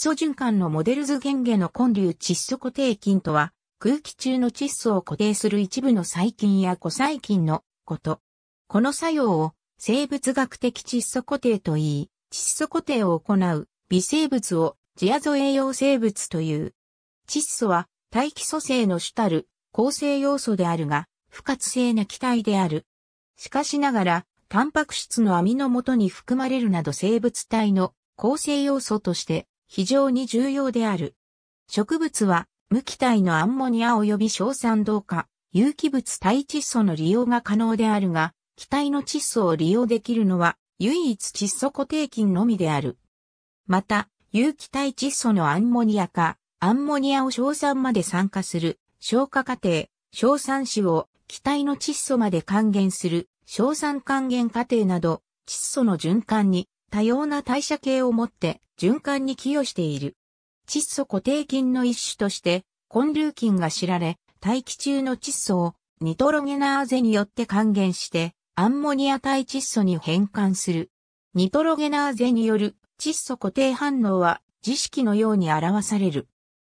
素循環のモデル図原下の根粒窒素固定菌とは、空気中の窒素を固定する一部の細菌や古細菌のこと。この作用を生物学的窒素固定と言い、窒素固定を行う微生物をジアゾ栄養生物という。窒素は大気組成の主たる構成要素であるが、不活性な気体である。しかしながら、タンパク質の網の元に含まれるなど生物体の構成要素として非常に重要である。植物は無機体のアンモニア及び硝酸銅化、有機物体窒素の利用が可能であるが、気体の窒素を利用できるのは唯一窒素固定菌のみである。また、有機体窒素のアンモニア化、アンモニアを硝酸まで酸化する、消化過程、硝酸子を気体の窒素まで還元する、硝酸還元過程など、窒素の循環に多様な代謝系を持って循環に寄与している。窒素固定菌の一種として、根粒菌が知られ、大気中の窒素をニトロゲナーゼによって還元して、アンモニア対窒素に変換する。ニトロゲナーゼによる窒素固定反応は知識のように表される。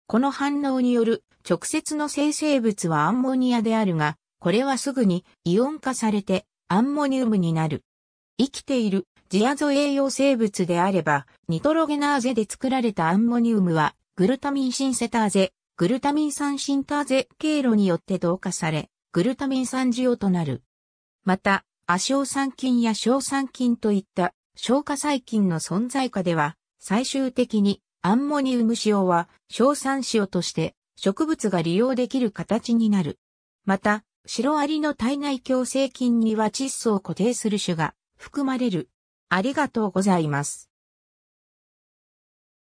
この反応による直接の生成物はアンモニアであるが、これはすぐにイオン化されてアンモニウムになる。生きているジアゾ栄養生物であれば、ニトロゲナーゼで作られたアンモニウムは、グルタミンシンセターゼ、グルタミン酸シンターゼ経路によって同化され、グルタミン酸塩となる。また、亜硝酸菌や硝酸菌といった消化細菌の存在下では、最終的にアンモニウム塩は硝酸塩として植物が利用できる形になる。また、シロアリの体内共生菌には窒素を固定する種が含まれる。ありがとうございます。